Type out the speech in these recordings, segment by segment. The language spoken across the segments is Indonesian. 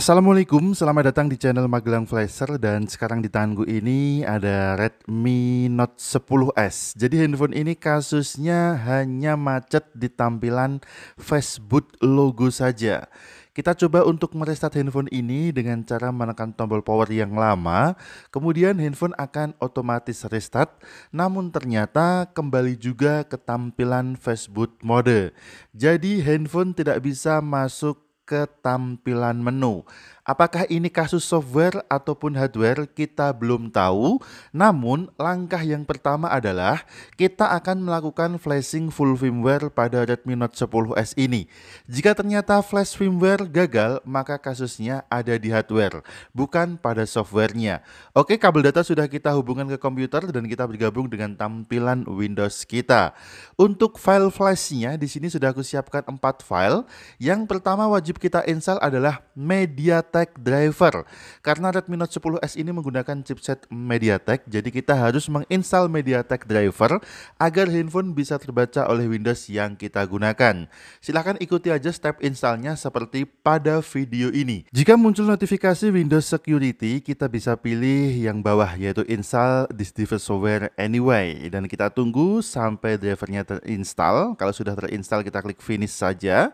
Assalamualaikum, selamat datang di channel Magelang Flasher dan sekarang di tanganku ini ada Redmi Note 10S. Jadi handphone ini kasusnya hanya macet di tampilan Facebook logo saja. Kita coba untuk merestart handphone ini dengan cara menekan tombol power yang lama, kemudian handphone akan otomatis restart, namun ternyata kembali juga ke tampilan Facebook mode. Jadi handphone tidak bisa masuk ketampilan menu. Apakah ini kasus software ataupun hardware kita belum tahu, namun langkah yang pertama adalah kita akan melakukan flashing full firmware pada Redmi Note 10S ini. Jika ternyata flash firmware gagal, maka kasusnya ada di hardware, bukan pada softwarenya. Oke, kabel data sudah kita hubungkan ke komputer dan kita bergabung dengan tampilan Windows kita. Untuk file flashnya di sini sudah aku siapkan 4 file. Yang pertama wajib kita install adalah MediaTek MediaTek driver. Karena Redmi Note 10s ini menggunakan chipset MediaTek, jadi kita harus menginstal MediaTek driver agar handphone bisa terbaca oleh Windows yang kita gunakan. Silahkan ikuti aja step installnya seperti pada video ini. Jika muncul notifikasi Windows Security, kita bisa pilih yang bawah yaitu install this device software anyway. Dan kita tunggu sampai drivernya terinstall. Kalau sudah terinstall kita klik finish saja.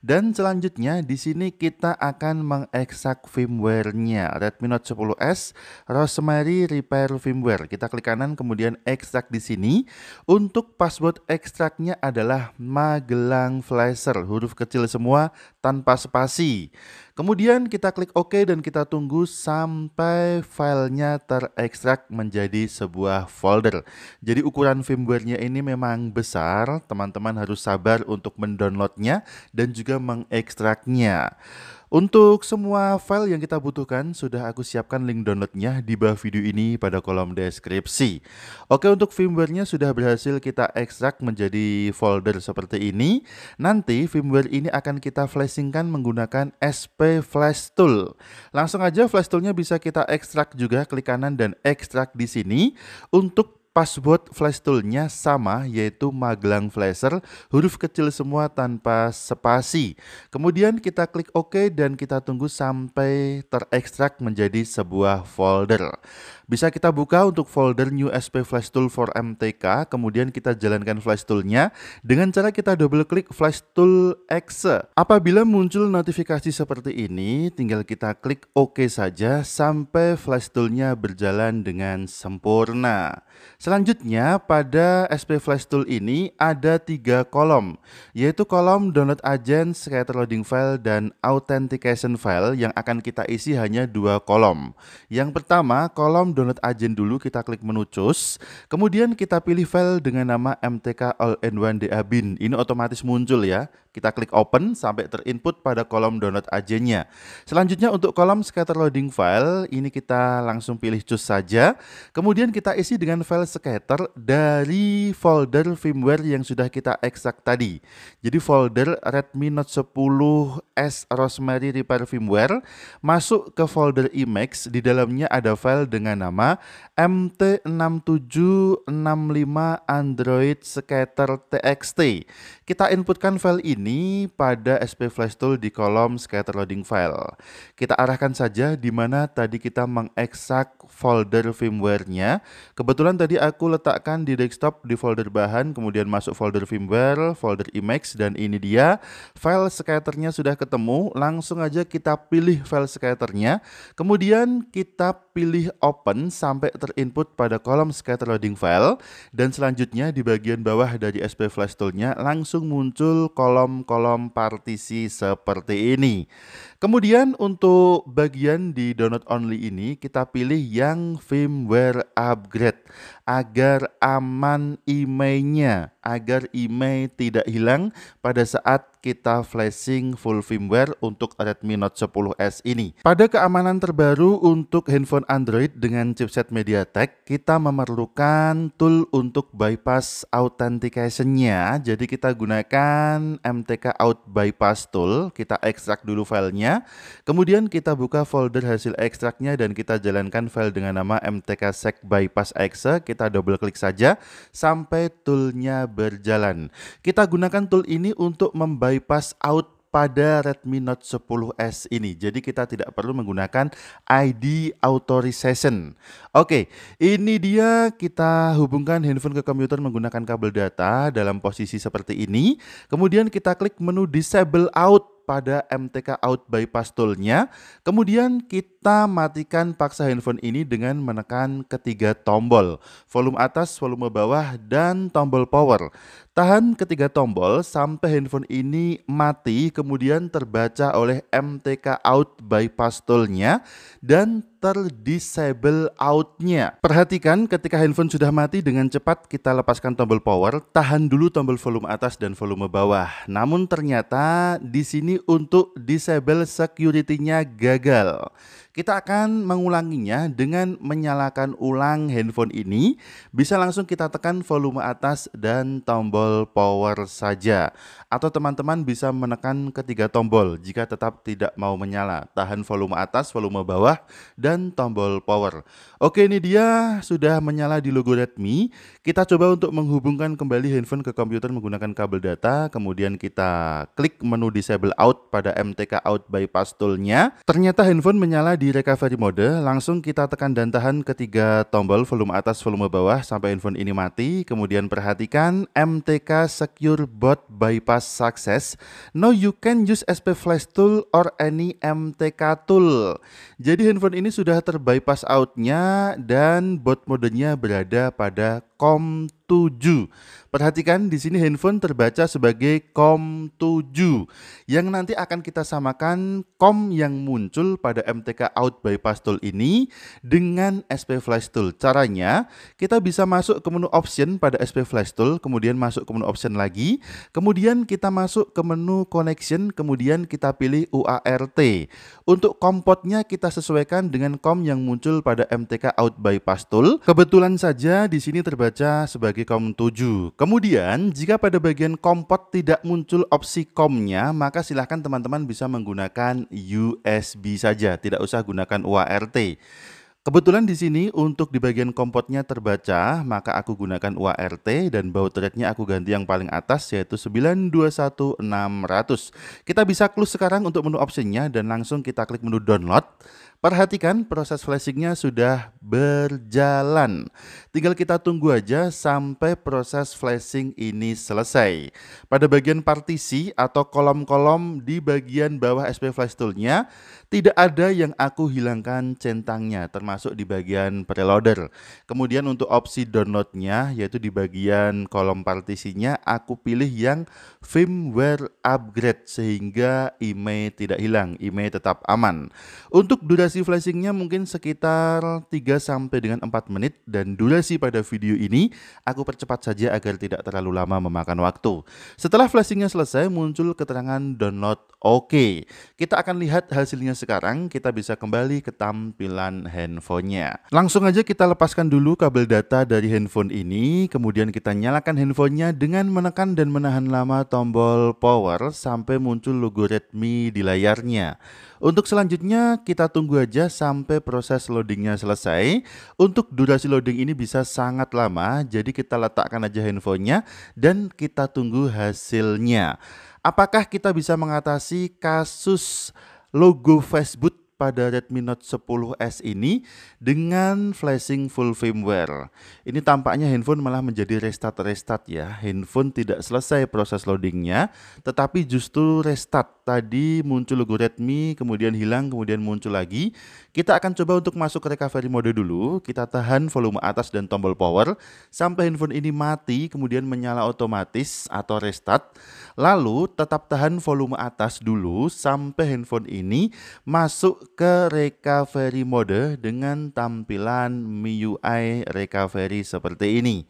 Dan selanjutnya di sini kita akan mengeks rusak firmware-nya. Redmi Note 10s Rosemary Repair Firmware. Kita klik kanan kemudian ekstrak di sini. Untuk password ekstraknya adalah Magelang Flasher, huruf kecil semua tanpa spasi. Kemudian kita klik OK dan kita tunggu sampai filenya terekstrak menjadi sebuah folder. Jadi ukuran firmware-nya ini memang besar, teman-teman harus sabar untuk mendownloadnya dan juga mengekstraknya. Untuk semua file yang kita butuhkan, sudah aku siapkan link downloadnya di bawah video ini pada kolom deskripsi. Oke, untuk firmware-nya sudah berhasil kita ekstrak menjadi folder seperti ini. Nanti firmware ini akan kita flashingkan menggunakan SP Flash Tool. Langsung aja Flash Tool-nya bisa kita ekstrak juga, klik kanan dan ekstrak di sini. Untuk Password flash toolnya sama yaitu Magelang Flasher, huruf kecil semua tanpa spasi. Kemudian kita klik OK dan kita tunggu sampai terekstrak menjadi sebuah folder. Bisa kita buka untuk folder new SP flash tool for MTK, kemudian kita jalankan flash toolnya dengan cara kita double klik flash tool exe. Apabila muncul notifikasi seperti ini, tinggal kita klik OK saja sampai flash toolnya berjalan dengan sempurna. Selanjutnya pada SP flash tool ini ada tiga kolom, yaitu kolom download agent, scatter loading file, dan authentication file yang akan kita isi hanya dua kolom. Yang pertama kolom Download agen dulu, kita klik menu choose. Kemudian kita pilih file dengan nama MTK All-in-One DA Bin. Ini otomatis muncul ya. Kita klik open sampai terinput pada kolom download agennya. Selanjutnya untuk kolom scatter loading file, ini kita langsung pilih choose saja. Kemudian kita isi dengan file scatter dari folder firmware yang sudah kita ekstrak tadi. Jadi folder Redmi Note 10 S Rosemary Repair Firmware masuk ke folder image, di dalamnya ada file dengan nama bernama MT6765 Android Scatter TXT. Kita inputkan file ini pada SP Flash Tool di kolom Scatter Loading File. Kita arahkan saja di mana tadi kita mengeksak folder firmware-nya. Kebetulan tadi aku letakkan di desktop di folder bahan, kemudian masuk folder firmware, folder image, dan ini dia. File scatternya sudah ketemu, langsung aja kita pilih file scatternya. Kemudian kita pilih open sampai terinput pada kolom scatter loading file dan selanjutnya di bagian bawah dari SP Flash toolnya langsung muncul kolom-kolom partisi seperti ini. Kemudian untuk bagian di download only ini kita pilih yang firmware upgrade agar aman emailnya agar email tidak hilang pada saat kita flashing full firmware untuk Redmi Note 10s ini. Pada keamanan terbaru untuk handphone Android dengan chipset MediaTek, kita memerlukan tool untuk bypass authentication-nya. Jadi kita gunakan MTK out bypass tool, kita ekstrak dulu filenya, kemudian kita buka folder hasil ekstraknya dan kita jalankan file dengan nama MTK sec bypass exe, kita double klik saja sampai toolnya berjalan. Kita gunakan tool ini untuk membypass bypass out pada Redmi Note 10S ini. Jadi kita tidak perlu menggunakan ID authorization. Oke, ini dia kita hubungkan handphone ke komputer menggunakan kabel data dalam posisi seperti ini. Kemudian kita klik menu disable out pada MTK out bypass toolnya. Kemudian kita matikan paksa handphone ini dengan menekan ketiga tombol, volume atas, volume bawah, dan tombol power. Tahan ketiga tombol sampai handphone ini mati kemudian terbaca oleh MTK out bypass toolnya dan terdisable outnya. Perhatikan ketika handphone sudah mati dengan cepat kita lepaskan tombol power, tahan dulu tombol volume atas dan volume bawah. Namun ternyata di sini untuk disable security-nya gagal. Kita akan mengulanginya dengan menyalakan ulang handphone ini. Bisa langsung kita tekan volume atas dan tombol power saja. Atau teman-teman bisa menekan ketiga tombol jika tetap tidak mau menyala. Tahan volume atas, volume bawah, dan tombol power. Oke ini dia sudah menyala di logo Redmi. Kita coba untuk menghubungkan kembali handphone ke komputer menggunakan kabel data. Kemudian kita klik menu disable out pada MTK out bypass toolnya. Ternyata handphone menyala di recovery mode, langsung kita tekan dan tahan ketiga tombol volume atas, volume bawah sampai handphone ini mati. Kemudian perhatikan MTK Secure Bot Bypass Success. No you can use SP Flash Tool or any MTK tool. Jadi handphone ini sudah terbypass outnya dan bot modenya berada pada COM7. Perhatikan di sini handphone terbaca sebagai COM7 yang nanti akan kita samakan COM yang muncul pada MTK out bypass tool ini dengan SP flash tool. Caranya kita bisa masuk ke menu option pada SP flash tool, kemudian masuk ke menu option lagi, kemudian kita masuk ke menu connection, kemudian kita pilih UART. Untuk COM portnya kita sesuaikan dengan COM yang muncul pada MTK out bypass tool. Kebetulan saja di sini terbaca dibaca sebagai kom 7. Kemudian, jika pada bagian kompot tidak muncul opsi komnya, maka silahkan teman-teman bisa menggunakan USB saja, tidak usah gunakan UART. Kebetulan di sini untuk di bagian kompotnya terbaca, maka aku gunakan UART dan baut rate-nya aku ganti yang paling atas yaitu 921600. Kita bisa close sekarang untuk menu optionnya dan langsung kita klik menu download. Perhatikan proses flashingnya sudah berjalan. Tinggal kita tunggu aja sampai proses flashing ini selesai. Pada bagian partisi atau kolom-kolom di bagian bawah SP Flash Toolnya tidak ada yang aku hilangkan centangnya, termasuk di bagian preloader. Kemudian untuk opsi downloadnya yaitu di bagian kolom partisinya, aku pilih yang firmware upgrade sehingga IMEI e tidak hilang, IMEI e tetap aman. Untuk durasi Durasi flashingnya mungkin sekitar 3 sampai dengan 4 menit dan durasi pada video ini aku percepat saja agar tidak terlalu lama memakan waktu. Setelah flashingnya selesai muncul keterangan download OK. Kita akan lihat hasilnya sekarang, kita bisa kembali ke tampilan handphonenya. Langsung aja kita lepaskan dulu kabel data dari handphone ini, kemudian kita nyalakan handphonenya dengan menekan dan menahan lama tombol power sampai muncul logo Redmi di layarnya. Untuk selanjutnya kita tunggu aja sampai proses loadingnya selesai. Untuk durasi loading ini bisa sangat lama, jadi kita letakkan aja handphonenya dan kita tunggu hasilnya. Apakah kita bisa mengatasi kasus logo Facebook pada Redmi Note 10S ini dengan flashing full firmware. Ini tampaknya handphone malah menjadi restart-restart ya. Handphone tidak selesai proses loadingnya, tetapi justru restart. Tadi muncul logo Redmi, kemudian hilang, kemudian muncul lagi. Kita akan coba untuk masuk ke recovery mode dulu. Kita tahan volume atas dan tombol power sampai handphone ini mati, kemudian menyala otomatis atau restart. Lalu tetap tahan volume atas dulu sampai handphone ini masuk ke recovery mode dengan tampilan MIUI recovery seperti ini.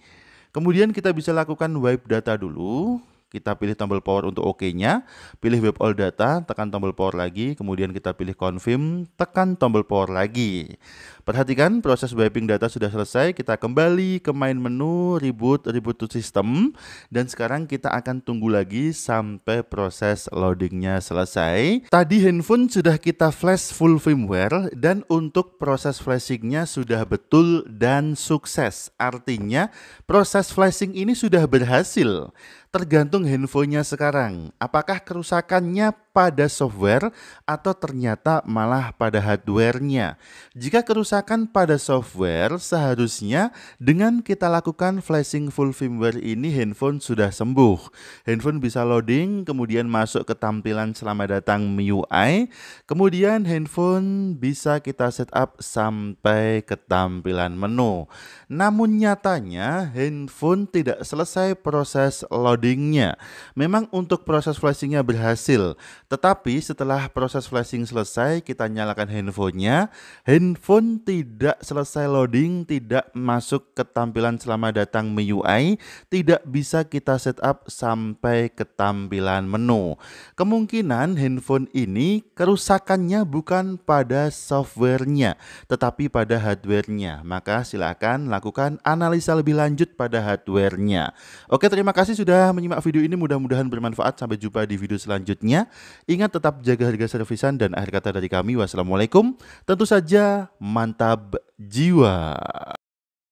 Kemudian kita bisa lakukan wipe data dulu kita pilih tombol power untuk OK-nya, pilih web all data, tekan tombol power lagi, kemudian kita pilih confirm, tekan tombol power lagi. Perhatikan proses wiping data sudah selesai, kita kembali ke main menu reboot, reboot to system, dan sekarang kita akan tunggu lagi sampai proses loadingnya selesai. Tadi handphone sudah kita flash full firmware, dan untuk proses flashingnya sudah betul dan sukses. Artinya proses flashing ini sudah berhasil tergantung handphonenya sekarang. Apakah kerusakannya pada software atau ternyata malah pada hardwarenya. Jika kerusakan pada software, seharusnya dengan kita lakukan flashing full firmware ini handphone sudah sembuh. Handphone bisa loading, kemudian masuk ke tampilan selamat datang MIUI, kemudian handphone bisa kita setup sampai ke tampilan menu. Namun nyatanya handphone tidak selesai proses loadingnya. Memang untuk proses flashingnya berhasil, tetapi setelah proses flashing selesai, kita nyalakan handphonenya. Handphone tidak selesai loading, tidak masuk ke tampilan selama datang MIUI, tidak bisa kita setup sampai ke tampilan menu. Kemungkinan handphone ini kerusakannya bukan pada softwarenya, tetapi pada hardwarenya. Maka silakan lakukan analisa lebih lanjut pada hardwarenya. Oke, terima kasih sudah menyimak video ini. Mudah-mudahan bermanfaat. Sampai jumpa di video selanjutnya. Ingat tetap jaga harga servisan dan akhir kata dari kami. Wassalamualaikum. Tentu saja mantap jiwa.